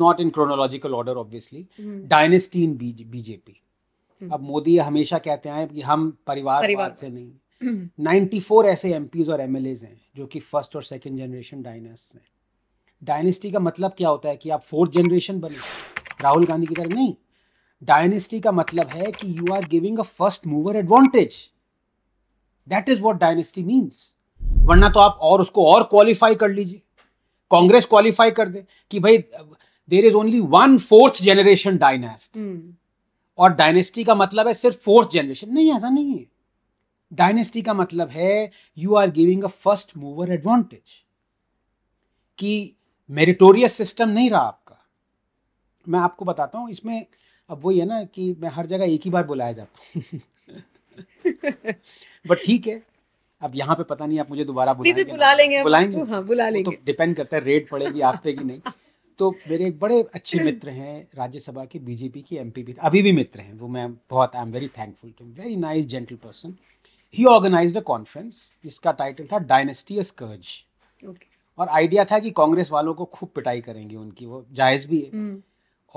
Not in chronological order obviously dynasty in BJP अब मोदी हमेशा कहते हैं कि हम परिवार, परिवार से नहीं नाइन्टी फोर ऐसे एम और एम हैं जो कि फर्स्ट और सेकेंड जनरेशन डायनेस्ट हैं डायनेस्टी का मतलब क्या होता है कि आप फोर्थ जनरेशन बने राहुल गांधी की तरह नहीं डायनेस्टी का मतलब है कि you are giving a first mover advantage that is what dynasty means वरना तो आप और उसको और क्वालिफाई कर लीजिए कांग्रेस क्वालिफाई कर दे कि भाई there is only one fourth generation dynast और डायनेस्टी का मतलब है सिर्फ फोर्थ जनरेशन नहीं ऐसा नहीं है डायनेस्टी का मतलब है you are giving a first mover advantage कि मेरिटोरियस सिस्टम नहीं रहा आपका मैं आपको बताता हूँ इसमें अब वही है ना कि मैं हर जगह एक ही बार बुलाया जाता हूँ बट ठीक है अब यहाँ पे पता नहीं आप मुझे दोबारा बुला लेंगे बुलाएंगे हाँ, बुला तो लेंगे तो डिपेंड करता है रेट पड़ेगी आप पे कि नहीं तो मेरे एक बड़े अच्छे मित्र हैं राज्यसभा के बीजेपी की एम भी अभी भी मित्र हैं वो मैं बहुत I am very thankful to very nice gentle person he organize a conference जिसका टाइटल था डायनेस्टी स्कर्ज और आइडिया था कि कांग्रेस वालों को खूब पिटाई करेंगे उनकी वो जायज़ भी है हम्म।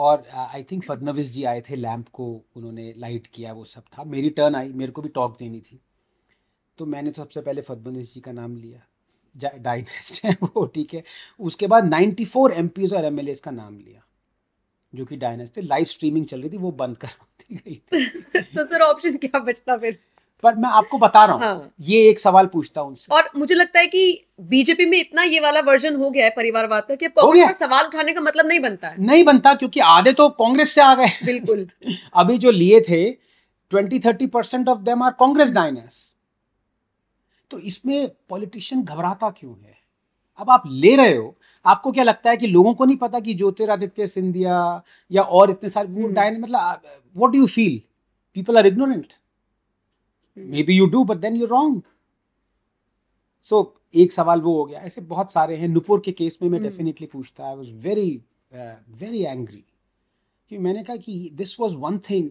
और आई थिंक फडनविस जी आए थे लैम्प को उन्होंने लाइट किया वो सब था मेरी टर्न आई मेरे को भी टॉक देनी थी तो मैंने सबसे पहले फदनविस जी का नाम लिया डायनेस्ट है वो ठीक है उसके बाद 94 फोर एम और एम एल का नाम लिया जो कि डायनेस्ट थे लाइव स्ट्रीमिंग चल रही थी वो बंद करवा दी गई तो सर ऑप्शन क्या बचता फिर पर मैं आपको बता रहा हूँ हाँ। ये एक सवाल पूछता हूँ और मुझे लगता है कि बीजेपी में इतना ये वाला वर्जन हो गया है परिवारवाद का कि कांग्रेस पर सवाल उठाने का मतलब नहीं बनता है नहीं बनता क्योंकि आधे तो कांग्रेस से आ गए बिल्कुल अभी जो लिए थे twenty thirty percent of them are Congress dynast तो इसमें पॉलिटिशियन घबराता क्यों है अब आप ले रहे हो आपको क्या लगता है कि लोगों को नहीं पता कि ज्योतिरादित्य सिंधिया या और इतने सारे हम्म। डायन मतलब what do you feel people are ignorant maybe you do but then you wrong so एक सवाल वो हो गया ऐसे बहुत सारे हैं नुपुर के केस में मैं डेफिनेटली हम्म। पूछता I was very very angry कि मैंने कहा कि दिस वॉज वन थिंग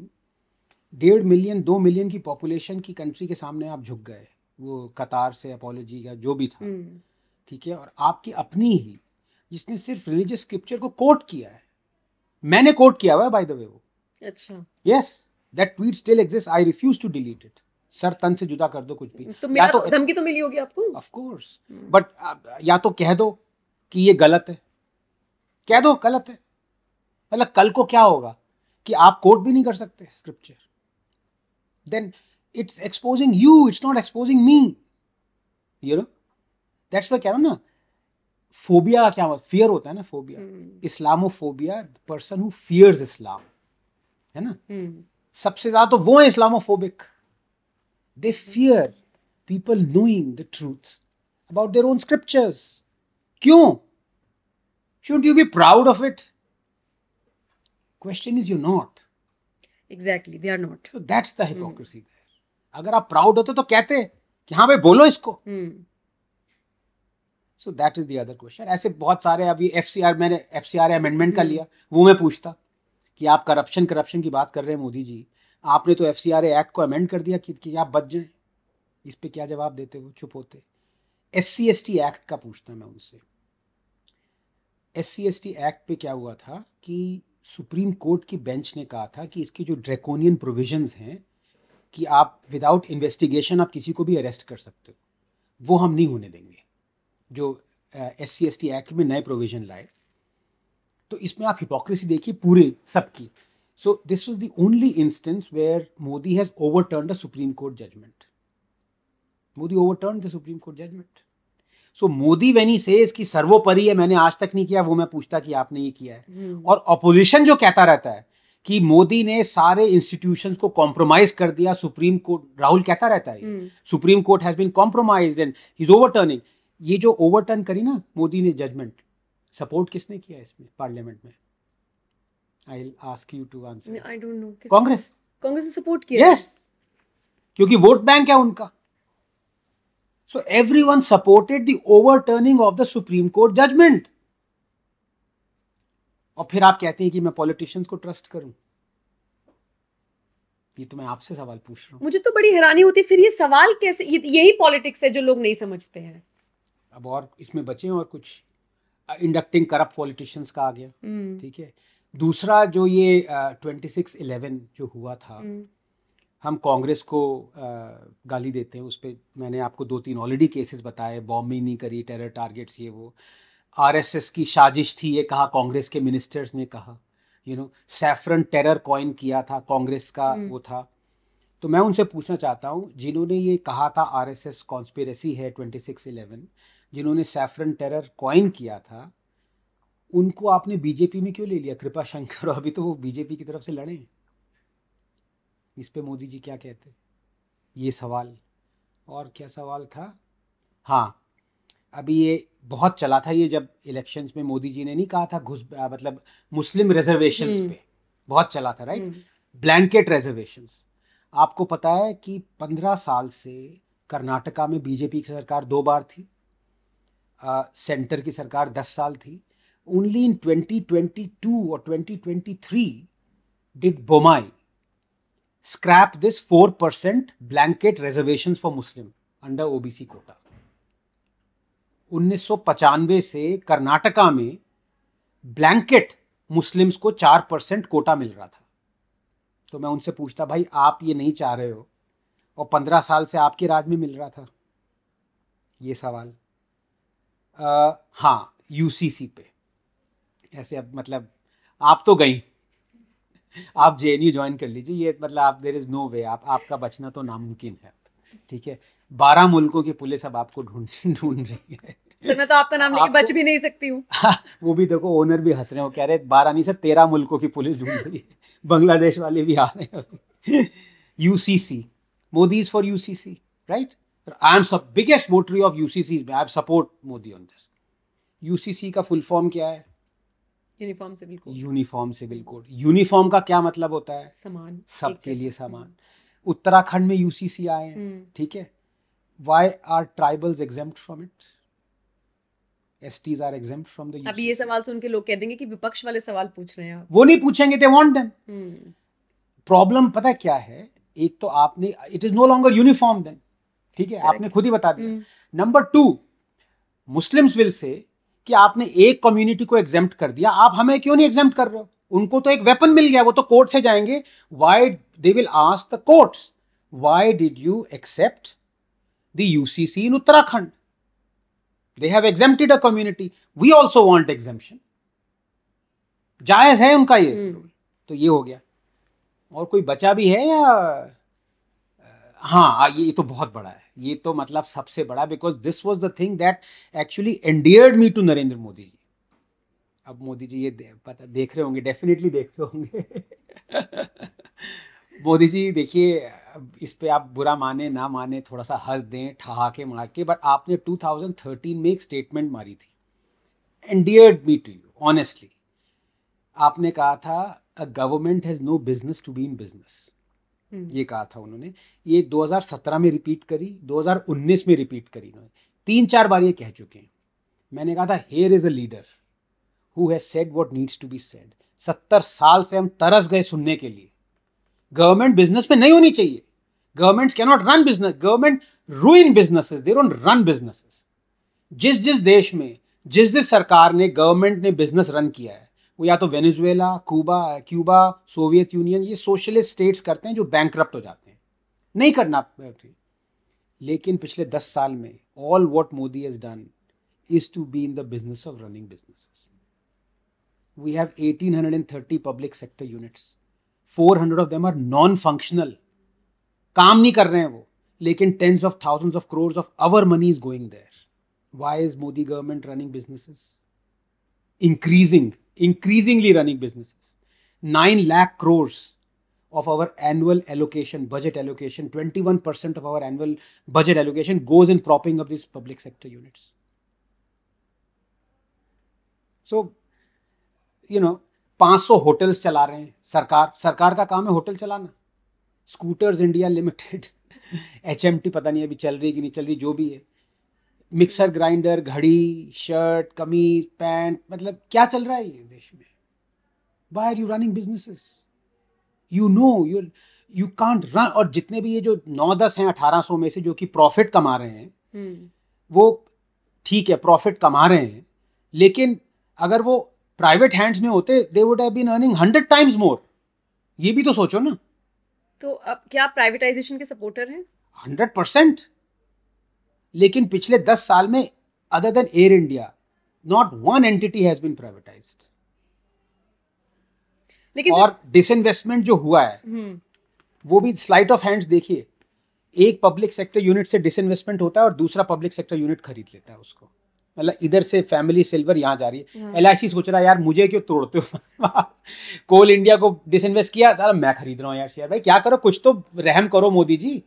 डेढ़ मिलियन दो मिलियन की पॉपुलेशन की कंट्री के सामने आप झुक गए वो कतार से अपोलोजी या जो भी था हम्म। ठीक है और आपकी अपनी ही जिसने सिर्फ रिलीजियस स्क्रिप्चर को कोट किया है मैंने कोट किया हुआ है बाय द वे वो अच्छा yes that tweet still exist I refuse to delete it sir तन से जुदा कर दो कुछ भी तो या तो, तो धमकी तो मिली होगी आपको ऑफ कोर्स बट या तो कह दो कि ये गलत है कह दो गलत है मतलब कल को क्या होगा कि आप कोट भी नहीं कर सकते scripture then it's exposing you, it's not exposing me. You know? That's why Karana. Phobia fear hota hai na, phobia. Hmm. Islamophobia, the person who fears Islam. है ना hmm. सबसे ज्यादा तो वो है Islamophobic they fear people knowing the truth about their own scriptures क्यों be proud of it? Question is, you're not. Exactly. They are not. So that's the hypocrisy. अगर आप प्राउड होते तो कहते कि हाँ भाई बोलो इसको so that is the other question ऐसे बहुत सारे अभी एफ सी आर मैंने एफ सी आर अमेंडमेंट का लिया वो मैं पूछता कि आप करप्शन करप्शन की बात कर रहे हैं मोदी जी आपने तो एफ सी आर एक्ट को अमेंड कर दिया कि, कि आप बच जाए इस पर क्या जवाब देते वो चुप होते S C S T act का पूछता मैं उनसे S C S T act पे क्या हुआ था कि सुप्रीम कोर्ट की बेंच ने कहा था कि इसकी जो ड्रैकोनियन प्रोविजन हैं कि आप विदाउट इन्वेस्टिगेशन आप किसी को भी अरेस्ट कर सकते हो वो हम नहीं होने देंगे जो S C S T act में नए प्रोविज़न लाए तो इसमें आप हिपोक्रेसी देखिए पूरे सबकी so this was the only instance where Modi has overturn the Supreme Court judgment Modi overturn the Supreme Court judgment so Modi when he says सर्वोपरि है मैंने आज तक नहीं किया वो मैं पूछता कि आपने ये किया है hmm. और अपोजिशन जो कहता रहता है कि मोदी ने सारे इंस्टीट्यूशंस को कॉम्प्रोमाइज कर दिया सुप्रीम कोर्ट राहुल कहता रहता है hmm. Supreme Court has been compromise and is overturning ये जो ओवरटर्न करी ना मोदी ने जजमेंट सपोर्ट किसने किया इसमें पार्लियामेंट में I ask you to answer I don't know Congress Congress ने सपोर्ट किया यस क्योंकि वोट बैंक है उनका so everyone supported the overturning of the Supreme Court judgment और फिर आप कहते हैं कि मैं पॉलिटिशियंस को ट्रस्ट करूं ये तो मैं आपसे सवाल पूछ रहा हूँ मुझे तो बड़ी हैरानी होती फिर ये सवाल कैसे यही पॉलिटिक्स है जो लोग नहीं समझते हैं अब और इसमें बचे और कुछ इंडक्टिंग करप्ट पॉलिटिशियंस का आ गया हम्म। ठीक है दूसरा जो ये ट्वेंटी सिक्स इलेवन जो हुआ था हम्म। हम कांग्रेस को आ, गाली देते हैं उस पर मैंने आपको दो तीन ऑलरेडी केसेस बताए बॉम्बिंग नहीं करी टेरर टारगेट्स ये वो आरएसएस की साजिश थी ये कहा कांग्रेस के मिनिस्टर्स ने कहा you know saffron terror coin किया था कांग्रेस का हम्म। वो था तो मैं उनसे पूछना चाहता हूँ जिन्होंने ये कहा था एस कॉन्स्पिरेसी है ट्वेंटी सिक्स इलेवन जिन्होंने सैफरन टेरर कॉइन किया था उनको आपने बीजेपी में क्यों ले लिया कृपा शंकर अभी तो वो बीजेपी की तरफ से लड़े इस पे मोदी जी क्या कहते ये सवाल और क्या सवाल था हाँ अभी ये बहुत चला था ये जब इलेक्शंस में मोदी जी ने नहीं कहा था घुस मतलब मुस्लिम रिजर्वेशन हम्म। पे बहुत चला था राइट ब्लैंकेट रिजर्वेशन आपको पता है कि पंद्रह साल से कर्नाटका में बीजेपी की सरकार दो बार थी आ, सेंटर की सरकार दस साल थी ओनली इन 2022 और 2023 did Bommai scrap this four percent blanket reservation for Muslim under OBC quota उन्नीस से कर्नाटका में ब्लैंकेट मुस्लिम्स को चार परसेंट कोटा मिल रहा था तो मैं उनसे पूछता भाई आप ये नहीं चाह रहे हो और पंद्रह साल से आपके राज में मिल रहा था ये सवाल आ, हाँ यू पे ऐसे अब मतलब आप तो गई आप जे एन यू ज्वाइन कर लीजिए ये मतलब आप देर इज़ नो वे आप आपका बचना तो नामुमकिन है ठीक है बारह मुल्कों की पुलिस अब आपको ढूंढ ढूंढ रही है सर मैं तो आपका नाम लेके बच भी नहीं सकती हूँ हाँ, वो भी देखो ओनर भी हंस रहे हो कह रहे बारह नहीं सर तेरह मुल्कों की पुलिस ढूंढ रही है बांग्लादेश वाले भी आ रहे हैं Modi Modi's for C right I am सब biggest votary of U C I support Modi on this C का फुल फॉर्म क्या है uniform civil code uniform civil code uniform का क्या मतलब होता है समान सबके लिए समान उत्तराखंड में यूसीसी आए हैं हम्म। ठीक है why are tribals exempt from it? STs are exempt from the अभी ये सवाल सुन के लोग कह देंगे कि विपक्ष वाले सवाल पूछ रहे हैं आप वो नहीं पूछेंगे दे वांट देम प्रॉब्लम पता है क्या है एक तो आपने it is no longer uniform then ठीक है आपने खुद ही बता दिया number two Muslims will say कि आपने एक कम्युनिटी को एग्जेम्प्ट कर दिया आप हमें क्यों नहीं एग्जेम्प्ट कर रहे हो उनको तो एक वेपन मिल गया वो तो कोर्ट से जाएंगे why they will ask the courts why did you accept the UCC in Uttarakhand. They have exempted a community. We also want exemption. जायज है उनका ये तो ये हो गया और कोई बचा भी है या हाँ ये तो बहुत बड़ा है ये तो मतलब सबसे बड़ा because this was the thing that actually endeared me to Narendra Modi ji अब मोदी जी ये दे, पता देख रहे होंगे डेफिनेटली देख रहे होंगे मोदी जी देखिए इस पर आप बुरा माने ना माने थोड़ा सा हंस दें ठहाके मार के बट आपने 2013 में एक स्टेटमेंट मारी थी endeared me to you honestly आपने कहा था a government has no business to be in business ये कहा था उन्होंने ये 2017 में रिपीट करी 2019 में रिपीट करी उन्होंने तीन चार बार ये कह चुके हैं मैंने कहा था here is a leader who has said what needs to be said सत्तर साल से हम तरस गए सुनने के लिए गवर्नमेंट बिजनेस में नहीं होनी चाहिए Governments cannot run business. Government ruin businesses. They don't run businesses. जिस जिस देश में जिस जिस सरकार ने गवर्नमेंट ने बिजनेस रन किया है वो या तो Venezuela Cuba Cuba Soviet Union ये सोशलिस्ट स्टेट्स करते हैं जो बैंक हो जाते हैं नहीं करना लेकिन पिछले दस साल में all what Modi has done is to be in the business of running business we have eighteen hundred and thirty public sector units four hundred of them are non functional काम नहीं कर रहे हैं वो लेकिन tens of thousands of crore of our money is going there why is Modi government running businesses increasing increasingly running businesses nine lakh crore of our annual allocation, budget allocation, 21% of our annual budget allocation goes in propping up these public sector units. So, you know, 500 hotels चला रहे हैं सरकार सरकार का काम है hotel चलाना scooters India limited H पता नहीं अभी चल रही कि नहीं चल रही जो भी है मिक्सर ग्राइंडर घड़ी शर्ट कमीज पैंट मतलब क्या चल रहा है ये देश में why are you running businesses you know you you can't run और जितने भी ये जो नौ दस हैं अठारह सौ में से जो कि प्रॉफिट कमा रहे हैं hmm. वो ठीक है प्रॉफिट कमा रहे हैं लेकिन अगर वो प्राइवेट हैंड्स में होते they would have been earning hundred times more ये भी तो सोचो ना तो अब क्या आप प्राइवेटाइजेशन के सपोर्टर हैं हंड्रेड परसेंट लेकिन पिछले दस साल में other than Air India not one entity has been privatize लेकिन और डिसइन्वेस्टमेंट जो हुआ है हम्म। वो भी स्लाइट ऑफ हैंड्स देखिए एक पब्लिक सेक्टर यूनिट से डिसइन्वेस्टमेंट होता है और दूसरा पब्लिक सेक्टर यूनिट खरीद लेता है उसको मतलब इधर से फैमिली सिल्वर यहाँ जा रही है एल हाँ। सोच रहा है यार मुझे क्यों तोड़ते हो कोल इंडिया को डिसइन्वेस्ट किया सारा मैं खरीद रहा हूँ यार शेयर भाई क्या करो कुछ तो रहम करो मोदी जी